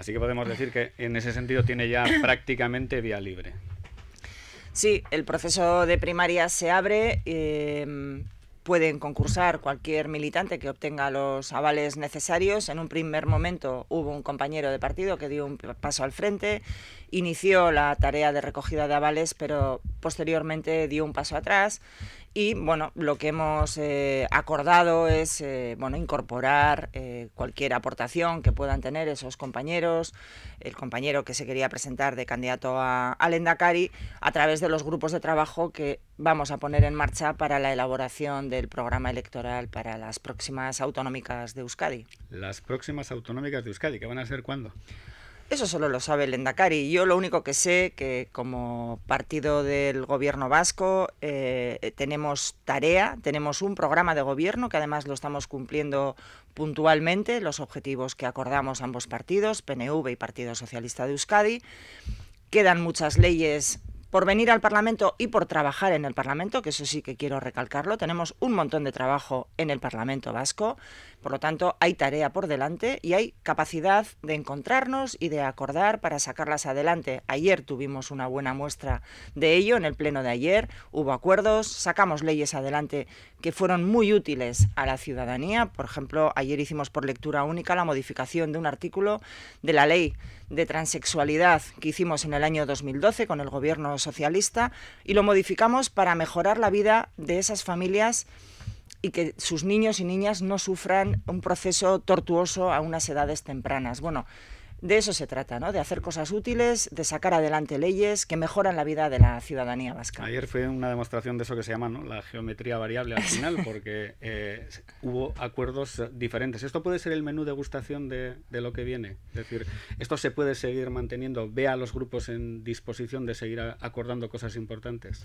Así que podemos decir que en ese sentido tiene ya prácticamente vía libre. Sí, el proceso de primaria se abre. Em, pueden concursar cualquier militante que obtenga los avales necesarios. En un primer momento hubo un compañero de partido que dio un paso al frente, inició la tarea de recogida de avales, pero posteriormente dio un paso atrás. Y bueno, lo que hemos eh, acordado es eh, bueno, incorporar eh, cualquier aportación que puedan tener esos compañeros, el compañero que se quería presentar de candidato a, Alendakari, a través de los grupos de trabajo que vamos a poner en marcha para la elaboración del programa electoral para las próximas autonómicas de Euskadi. Las próximas autonómicas de Euskadi, ¿qué van a ser cuándo? Eso solo lo sabe el Endacari. Yo lo único que sé que como partido del gobierno vasco eh, tenemos tarea, tenemos un programa de gobierno que además lo estamos cumpliendo puntualmente, los objetivos que acordamos ambos partidos, PNV y Partido Socialista de Euskadi. Quedan muchas leyes por venir al Parlamento y por trabajar en el Parlamento, que eso sí que quiero recalcarlo. Tenemos un montón de trabajo en el Parlamento vasco, por lo tanto hay tarea por delante y hay capacidad de encontrarnos y de acordar para sacarlas adelante. Ayer tuvimos una buena muestra de ello en el Pleno de ayer, hubo acuerdos, sacamos leyes adelante que fueron muy útiles a la ciudadanía. Por ejemplo, ayer hicimos por lectura única la modificación de un artículo de la ley de transexualidad que hicimos en el año 2012 con el gobierno socialista y lo modificamos para mejorar la vida de esas familias y que sus niños y niñas no sufran un proceso tortuoso a unas edades tempranas. Bueno, de eso se trata, ¿no? De hacer cosas útiles, de sacar adelante leyes que mejoran la vida de la ciudadanía vasca. Ayer fue una demostración de eso que se llama ¿no? la geometría variable al final, porque eh, hubo acuerdos diferentes. Esto puede ser el menú de de, de lo que viene. Es decir, esto se puede seguir manteniendo. Ve a los grupos en disposición de seguir acordando cosas importantes.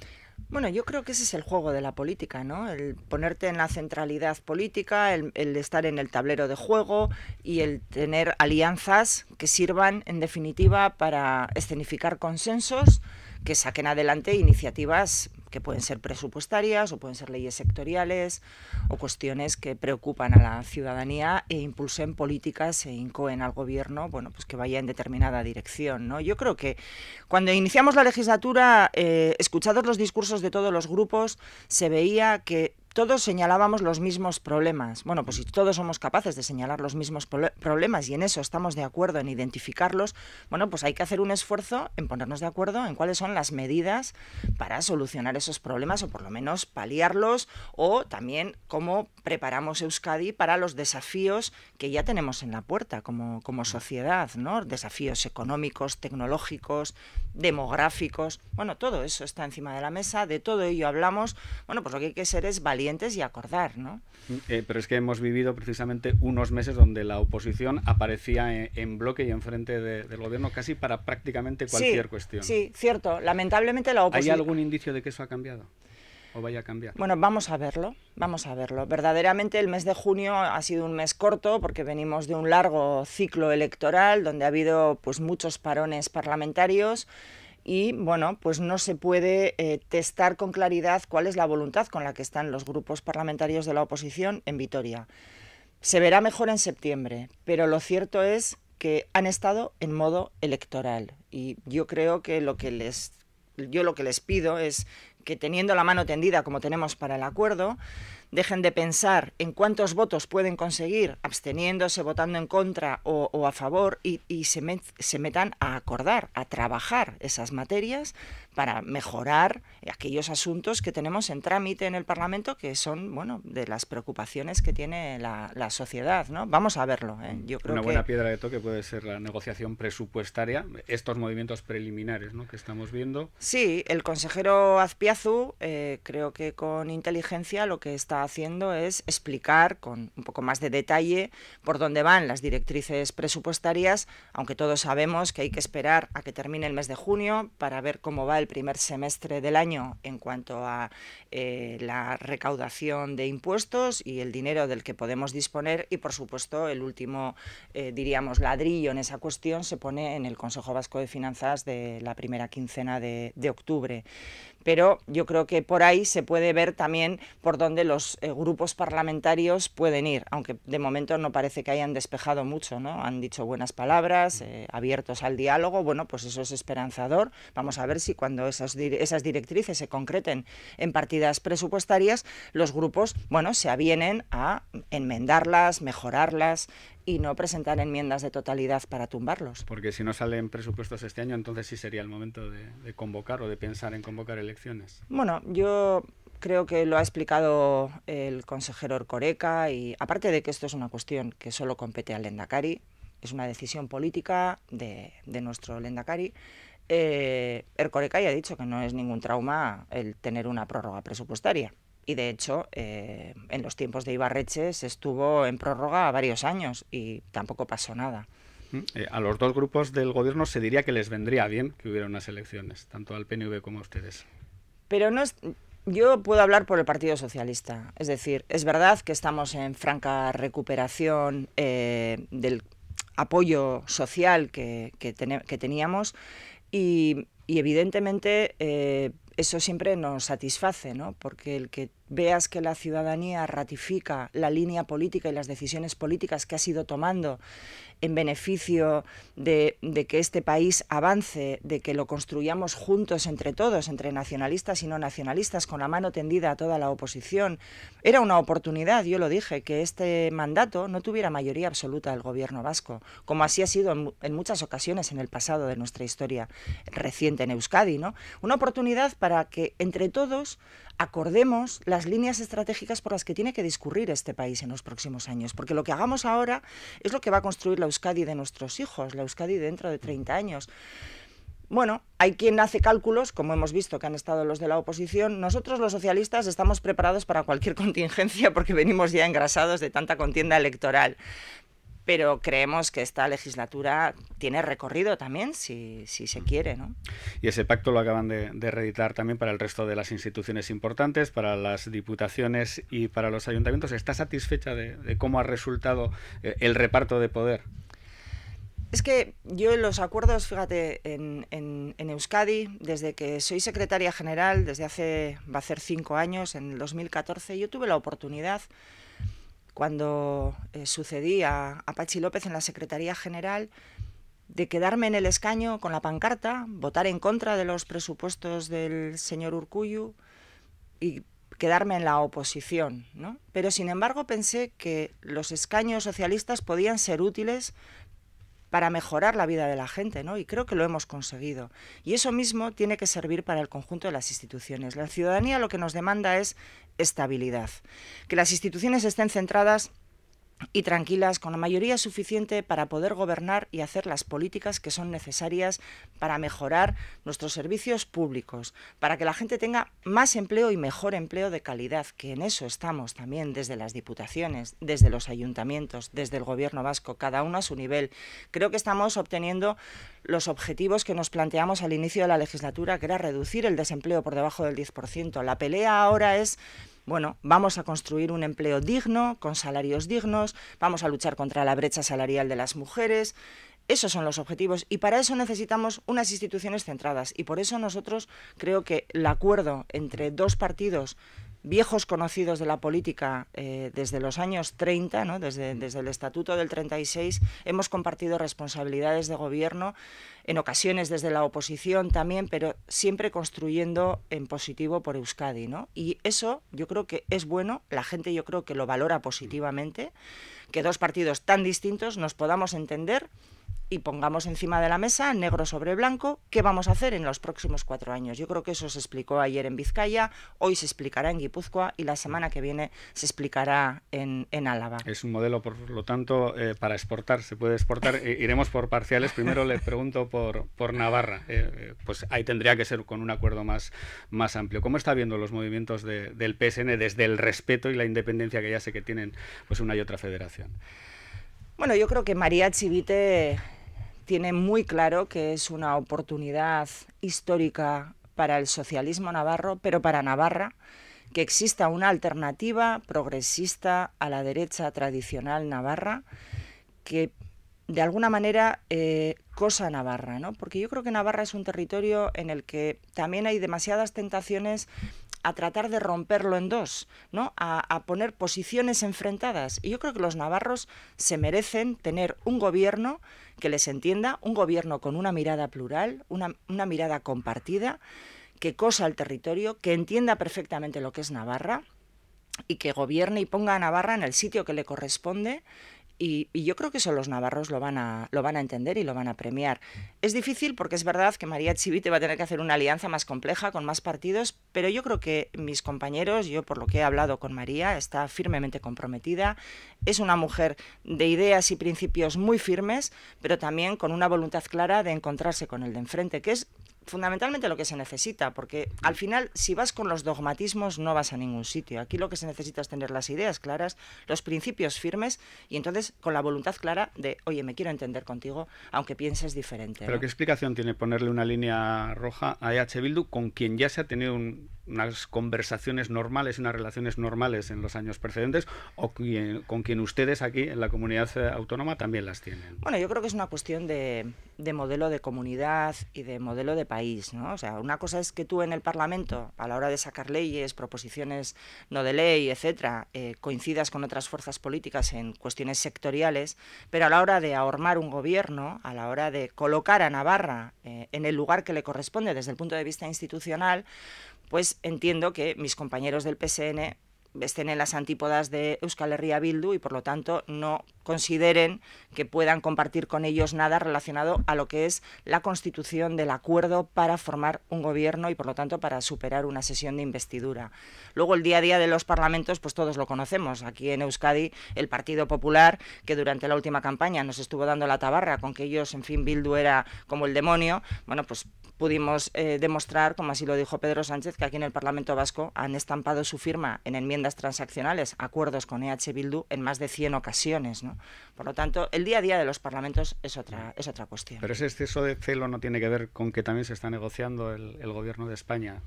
Bueno, yo creo que ese es el juego de la política, ¿no? El ponerte en la centralidad política, el, el estar en el tablero de juego y el tener alianzas que sirvan en definitiva para escenificar consensos que saquen adelante iniciativas que pueden ser presupuestarias o pueden ser leyes sectoriales o cuestiones que preocupan a la ciudadanía e impulsen políticas e incoen al gobierno bueno pues que vaya en determinada dirección no yo creo que cuando iniciamos la legislatura eh, escuchados los discursos de todos los grupos se veía que todos señalábamos los mismos problemas. Bueno, pues si todos somos capaces de señalar los mismos problemas y en eso estamos de acuerdo en identificarlos, bueno, pues hay que hacer un esfuerzo en ponernos de acuerdo en cuáles son las medidas para solucionar esos problemas o por lo menos paliarlos o también cómo preparamos Euskadi para los desafíos que ya tenemos en la puerta como, como sociedad, ¿no? Desafíos económicos, tecnológicos, demográficos. Bueno, todo eso está encima de la mesa, de todo ello hablamos. Bueno, pues lo que hay que hacer es validar y acordar, ¿no? Eh, pero es que hemos vivido precisamente unos meses donde la oposición aparecía e, en, bloque y enfrente de, del gobierno casi para prácticamente cualquier cuestión. Sí, cierto. Lamentablemente la oposición... ¿Hay algún indicio de que eso ha cambiado? O vaya a cambiar? Bueno, vamos a verlo, vamos a verlo. Verdaderamente el mes de junio ha sido un mes corto porque venimos de un largo ciclo electoral donde ha habido pues muchos parones parlamentarios y bueno, pues no se puede eh, testar con claridad cuál es la voluntad con la que están los grupos parlamentarios de la oposición en Vitoria. Se verá mejor en septiembre, pero lo cierto es que han estado en modo electoral y yo creo que lo que les yo lo que les pido es que teniendo la mano tendida como tenemos para el acuerdo, dejen de pensar en cuántos votos pueden conseguir absteniéndose, votando en contra o, a favor y, se, metan a acordar, a trabajar esas materias para mejorar aquellos asuntos que tenemos en trámite en el Parlamento que son, bueno, de las preocupaciones que tiene la, sociedad, ¿no? Vamos a verlo, ¿eh? Yo creo Una buena piedra de toque puede ser la negociación presupuestaria, estos movimientos preliminares, ¿no?, que estamos viendo. Sí, el consejero Azpiazu, eh, creo que con inteligencia lo que está haciendo es explicar con un poco más de detalle por dónde van las directrices presupuestarias, aunque todos sabemos que hay que esperar a que termine el mes de junio para ver cómo va el primer semestre del año en cuanto a eh, la recaudación de impuestos y el dinero del que podemos disponer y, por supuesto, el último, eh, diríamos, ladrillo en esa cuestión se pone en el Consejo Vasco de Finanzas de la primera quincena de octubre pero yo creo que por ahí se puede ver también por dónde los eh, grupos parlamentarios pueden ir, aunque de momento no parece que hayan despejado mucho, ¿no? Han dicho buenas palabras, eh, abiertos al diálogo, bueno, pues eso es esperanzador. Vamos a ver si cuando esas, esas directrices se concreten en partidas presupuestarias, los grupos, bueno, se avienen a enmendarlas, mejorarlas, y no presentar enmiendas de totalidad para tumbarlos. Porque si no salen presupuestos este año, entonces sí sería el momento de, convocar o de pensar en convocar elecciones. Bueno, yo creo que lo ha explicado el consejero Ercoreca. y aparte de que esto es una cuestión que solo compete al Lendakari, es una decisión política de, nuestro Lendakari. Eh, Ercoreca ya ha dicho que no es ningún trauma el tener una prórroga presupuestaria y de hecho eh, en los tiempos de Ibarretxe estuvo en prórroga varios años y tampoco pasó nada. Mm, eh, a los dos grupos del gobierno se diría que les vendría bien que hubiera unas elecciones, tanto al PNV como a ustedes. Pero no yo puedo hablar por el Partido Socialista. Es decir, es verdad que estamos en franca recuperación eh, del apoyo social que, que, teníamos y evidentemente eso siempre nos satisface, ¿no? Porque el que veas que la ciudadanía ratifica la línea política y las decisiones políticas que ha sido tomando en beneficio de, que este país avance, de que lo construyamos juntos entre todos, entre nacionalistas y no nacionalistas, con la mano tendida a toda la oposición. Era una oportunidad, yo lo dije, que este mandato no tuviera mayoría absoluta del gobierno vasco, como así ha sido en, en muchas ocasiones en el pasado de nuestra historia reciente en Euskadi. ¿no? Una oportunidad para que entre todos acordemos las líneas estratégicas por las que tiene que discurrir este país en los próximos años, porque lo que hagamos ahora es lo que va a construir la Euskadi de nuestros hijos, la Euskadi dentro de 30 años. Bueno, hay quien hace cálculos, como hemos visto que han estado los de la oposición. Nosotros los socialistas estamos preparados para cualquier contingencia porque venimos ya engrasados de tanta contienda electoral pero creemos que esta legislatura tiene recorrido también, si, se quiere. ¿no? Y ese pacto lo acaban de, de, reeditar también para el resto de las instituciones importantes, para las diputaciones y para los ayuntamientos. ¿Está satisfecha de, cómo ha resultado eh, el reparto de poder? Es que yo en los acuerdos, fíjate, en, en, Euskadi, desde que soy secretaria general, desde hace, va a ser cinco años, en el 2014, yo tuve la oportunidad cuando eh, sucedía a Pachi López en la Secretaría General, de quedarme en el escaño con la pancarta, votar en contra de los presupuestos del señor Urcuyu y quedarme en la oposición. ¿no? Pero sin embargo pensé que los escaños socialistas podían ser útiles para mejorar la vida de la gente, ¿no? Y creo que lo hemos conseguido. Y eso mismo tiene que servir para el conjunto de las instituciones. La ciudadanía lo que nos demanda es estabilidad, que las instituciones estén centradas y tranquilas con la mayoría suficiente para poder gobernar y hacer las políticas que son necesarias para mejorar nuestros servicios públicos, para que la gente tenga más empleo y mejor empleo de calidad, que en eso estamos también desde las diputaciones, desde los ayuntamientos, desde el gobierno vasco, cada uno a su nivel. Creo que estamos obteniendo los objetivos que nos planteamos al inicio de la legislatura, que era reducir el desempleo por debajo del 10%. La pelea ahora es bueno, vamos a construir un empleo digno, con salarios dignos, vamos a luchar contra la brecha salarial de las mujeres. Esos son los objetivos y para eso necesitamos unas instituciones centradas y por eso nosotros creo que el acuerdo entre dos partidos viejos conocidos de la política eh, desde los años 30, ¿no? desde, mm. desde el Estatuto del 36, hemos compartido responsabilidades de gobierno, en ocasiones desde la oposición también, pero siempre construyendo en positivo por Euskadi. ¿no? Y eso yo creo que es bueno, la gente yo creo que lo valora mm. positivamente, que dos partidos tan distintos nos podamos entender y pongamos encima de la mesa, negro sobre blanco, qué vamos a hacer en los próximos cuatro años. Yo creo que eso se explicó ayer en Vizcaya, hoy se explicará en Guipúzcoa y la semana que viene se explicará en, Álava. Es un modelo, por lo tanto, eh, para exportar, se puede exportar. Eh, iremos por parciales. Primero le pregunto por, por Navarra. Eh, pues ahí tendría que ser con un acuerdo más, más amplio. ¿Cómo está viendo los movimientos del PSN desde el respeto y la independencia que ya sé que tienen pues una y otra federación? Bueno, yo creo que María Chivite tiene muy claro que es una oportunidad histórica para el socialismo navarro, pero para Navarra, que exista una alternativa progresista a la derecha tradicional navarra que de alguna manera eh, cosa Navarra, ¿no? Porque yo creo que Navarra es un territorio en el que también hay demasiadas tentaciones a tratar de romperlo en dos, ¿no? A, poner posiciones enfrentadas. Y yo creo que los navarros se merecen tener un gobierno que les entienda, un gobierno con una mirada plural, una, mirada compartida, que cosa el territorio, que entienda perfectamente lo que es Navarra y que gobierne y ponga a Navarra en el sitio que le corresponde y, yo creo que eso los navarros lo van, a, lo van a entender y lo van a premiar. Es difícil porque es verdad que María Chivite va a tener que hacer una alianza más compleja con más partidos, pero yo creo que mis compañeros, yo por lo que he hablado con María, está firmemente comprometida. Es una mujer de ideas y principios muy firmes, pero también con una voluntad clara de encontrarse con el de enfrente, que es fundamentalmente lo que se necesita, porque al final si vas con los dogmatismos no vas a ningún sitio. Aquí lo que se necesita es tener las ideas claras, los principios firmes y entonces con la voluntad clara de, oye, me quiero entender contigo, aunque pienses diferente. Pero ¿qué explicación tiene ponerle una línea roja a EH Bildu con quien ya se ha tenido unas conversaciones normales, unas relaciones normales en los años precedentes o con quien ustedes aquí en la comunidad eh, autónoma también las tienen? Bueno, yo creo que es una cuestión de, modelo de comunidad y de modelo de o sea, una cosa es que tú en el Parlamento, a la hora de sacar leyes, proposiciones no de ley, etcétera, eh, coincidas con otras fuerzas políticas en cuestiones sectoriales, pero a la hora de ahormar un gobierno, a la hora de colocar a Navarra eh, en el lugar que le corresponde desde el punto de vista institucional, pues entiendo que mis compañeros del PSN estén en las antípodas de Euskal Herria Bildu y por lo tanto no consideren que puedan compartir con ellos nada relacionado a lo que es la constitución del acuerdo para formar un gobierno y por lo tanto para superar una sesión de investidura. Luego el día a día de los parlamentos pues todos lo conocemos. Aquí en Euskadi el Partido Popular que durante la última campaña nos estuvo dando la tabarra con que ellos en fin Bildu era como el demonio, bueno pues pudimos eh, demostrar, como así lo dijo Pedro Sánchez, que aquí en el Parlamento Vasco han estampado su firma en enmiendas transaccionales, acuerdos con EH Bildu en más de 100 ocasiones. ¿no? Por lo tanto, el día a día de los parlamentos es otra, es otra cuestión. Pero ese exceso de celo no tiene que ver con que también se está negociando el, gobierno de España.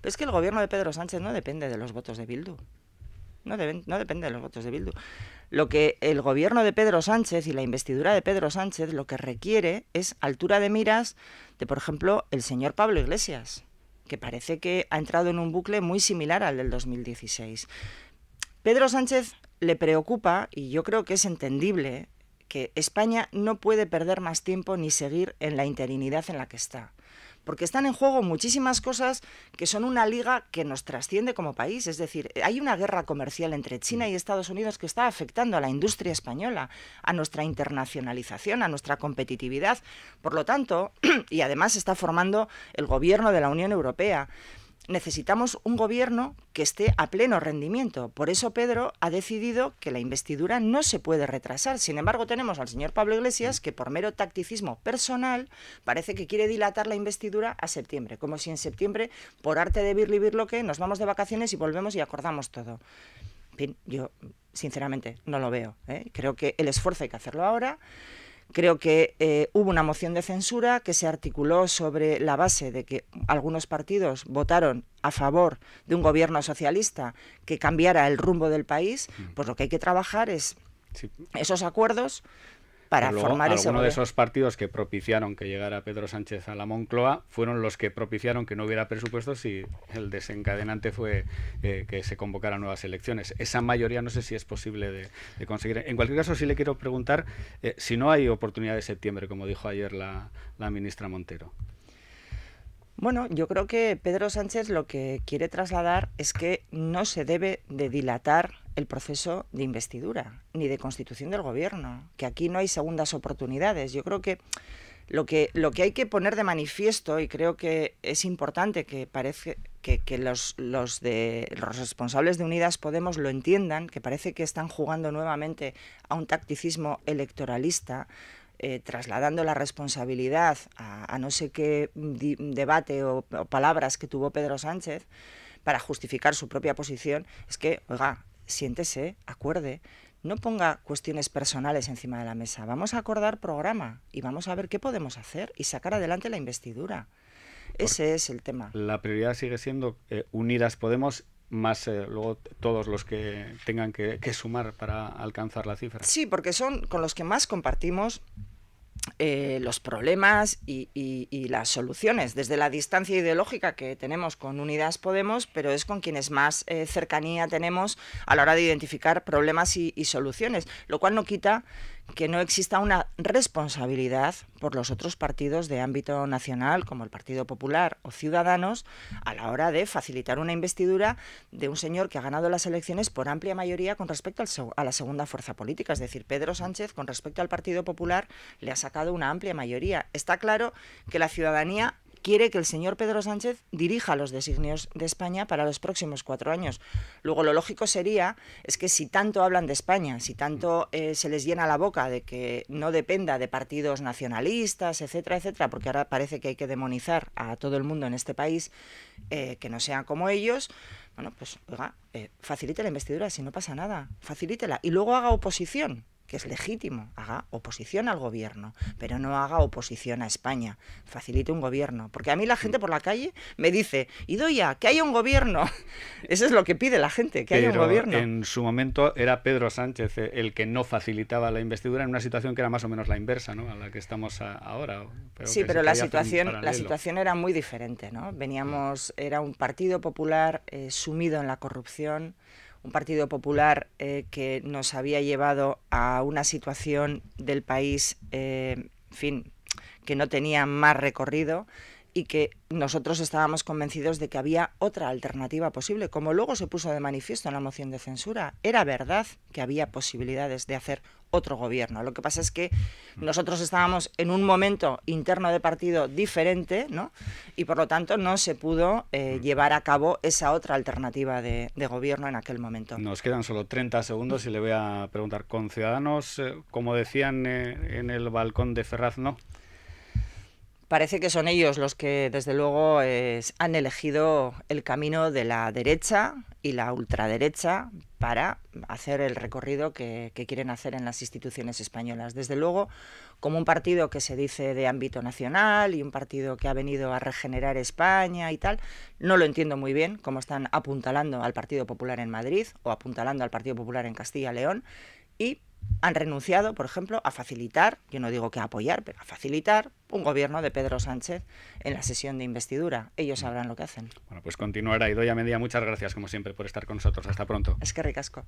Pues es que el gobierno de Pedro Sánchez no depende de los votos de Bildu. No, no, depende de los votos de Bildu. Lo que el gobierno de Pedro Sánchez y la investidura de Pedro Sánchez lo que requiere es altura de miras de, por ejemplo, el señor Pablo Iglesias, que parece que ha entrado en un bucle muy similar al del 2016. Pedro Sánchez le preocupa, y yo creo que es entendible, que España no puede perder más tiempo ni seguir en la interinidad en la que está. Porque están en juego muchísimas cosas que son una liga que nos trasciende como país. Es decir, hay una guerra comercial entre China y Estados Unidos que está afectando a la industria española, a nuestra internacionalización, a nuestra competitividad. Por lo tanto, y además está formando el gobierno de la Unión Europea necesitamos un gobierno que esté a pleno rendimiento. Por eso Pedro ha decidido que la investidura no se puede retrasar. Sin embargo, tenemos al señor Pablo Iglesias que por mero tacticismo personal parece que quiere dilatar la investidura a septiembre, como si en septiembre, por arte de lo que nos vamos de vacaciones y volvemos y acordamos todo. En fin, yo sinceramente no lo veo. ¿eh? Creo que el esfuerzo hay que hacerlo ahora. Creo que eh, hubo una moción de censura que se articuló sobre la base de que algunos partidos votaron a favor de un gobierno socialista que cambiara el rumbo del país, pues lo que hay que trabajar es esos acuerdos para formar de esos partidos que propiciaron que llegara Pedro Sánchez a la Moncloa fueron los que propiciaron que no hubiera presupuestos y el desencadenante fue eh, que se convocaran nuevas elecciones. Esa mayoría no sé si es posible de, conseguir. En cualquier caso, sí le quiero preguntar eh, si no hay oportunidad de septiembre, como dijo ayer la ministra Montero. Bueno, yo creo que Pedro Sánchez lo que quiere trasladar es que no se debe de dilatar el proceso de investidura ni de constitución del gobierno, que aquí no hay segundas oportunidades. Yo creo que lo que, lo que hay que poner de manifiesto, y creo que es importante que parece que, los, los responsables de Unidas Podemos lo entiendan, que parece que están jugando nuevamente a un tacticismo electoralista, eh, trasladando la responsabilidad a, no sé qué debate o, palabras que tuvo Pedro Sánchez para justificar su propia posición, es que, oiga, siéntese, acuerde, no ponga cuestiones personales encima de la mesa. Vamos a acordar programa y vamos a ver qué podemos hacer y sacar adelante la investidura. Ese es el tema. La prioridad sigue siendo eh, Unidas Podemos más eh, luego todos los que tengan que, sumar para alcanzar la cifra. Sí, porque son con los que más compartimos eh, los problemas y, las soluciones, desde la distancia ideológica que tenemos con Unidas Podemos, pero es con quienes más eh, cercanía tenemos a la hora de identificar problemas y soluciones, lo cual no quita que no exista una responsabilidad por los otros partidos de ámbito nacional, como el Partido Popular o Ciudadanos, a la hora de facilitar una investidura de un señor que ha ganado las elecciones por amplia mayoría con respecto a la segunda fuerza política. Es decir, Pedro Sánchez, con respecto al Partido Popular, le ha sacado una amplia mayoría. Está claro que la ciudadanía quiere que el señor Pedro Sánchez dirija los designios de España para los próximos cuatro años. Luego, lo lógico sería es que si tanto hablan de España, si tanto eh, se les llena la boca de que no dependa de partidos nacionalistas, etcétera, etcétera, porque ahora parece que hay que demonizar a todo el mundo en este país, eh, que no sea como ellos, bueno, pues oiga, eh, facilite la investidura, si no pasa nada, facilítela. Y luego haga oposición, que es legítimo, haga oposición al gobierno, pero no haga oposición a España, facilite un gobierno, porque a mí la gente mm. por la calle me dice, Idoya, que haya un gobierno. Eso es lo que pide la gente, que haya un gobierno. En su momento era Pedro Sánchez eh, el que no facilitaba la investidura en una situación que era más o menos la inversa, ¿no? A la que estamos ahora. sí, pero la situación, la situación era muy diferente, ¿no? Veníamos, mm. era un partido popular eh, sumido en la corrupción, un Partido Popular eh, que nos había llevado a una situación del país, eh, fin, que no tenía más recorrido, y que nosotros estábamos convencidos de que había otra alternativa posible, como luego se puso de manifiesto en la moción de censura. Era verdad que había posibilidades de hacer otro gobierno. Lo que pasa es que mm. nosotros estábamos en un momento interno de partido diferente, ¿no? Y por lo tanto no se pudo eh, mm. llevar a cabo esa otra alternativa de, gobierno en aquel momento. Nos quedan solo 30 segundos y le voy a preguntar, ¿con Ciudadanos, eh, como decían eh, en el balcón de Ferraz, no? parece que son ellos los que, desde luego, han elegido el camino de la derecha y la ultraderecha para hacer el recorrido que, quieren hacer en las instituciones españolas. Desde luego, como un partido que se dice de ámbito nacional y un partido que ha venido a regenerar España y tal, no lo entiendo muy bien cómo están apuntalando al Partido Popular en Madrid o apuntalando al Partido Popular en Castilla-León y han renunciado, por ejemplo, a facilitar, yo no digo que a apoyar, pero a facilitar un gobierno de Pedro Sánchez en la sesión de investidura. Ellos sabrán lo que hacen. Bueno, pues continuará. Y a Media, muchas gracias, como siempre, por estar con nosotros. Hasta pronto. Es que ricasco.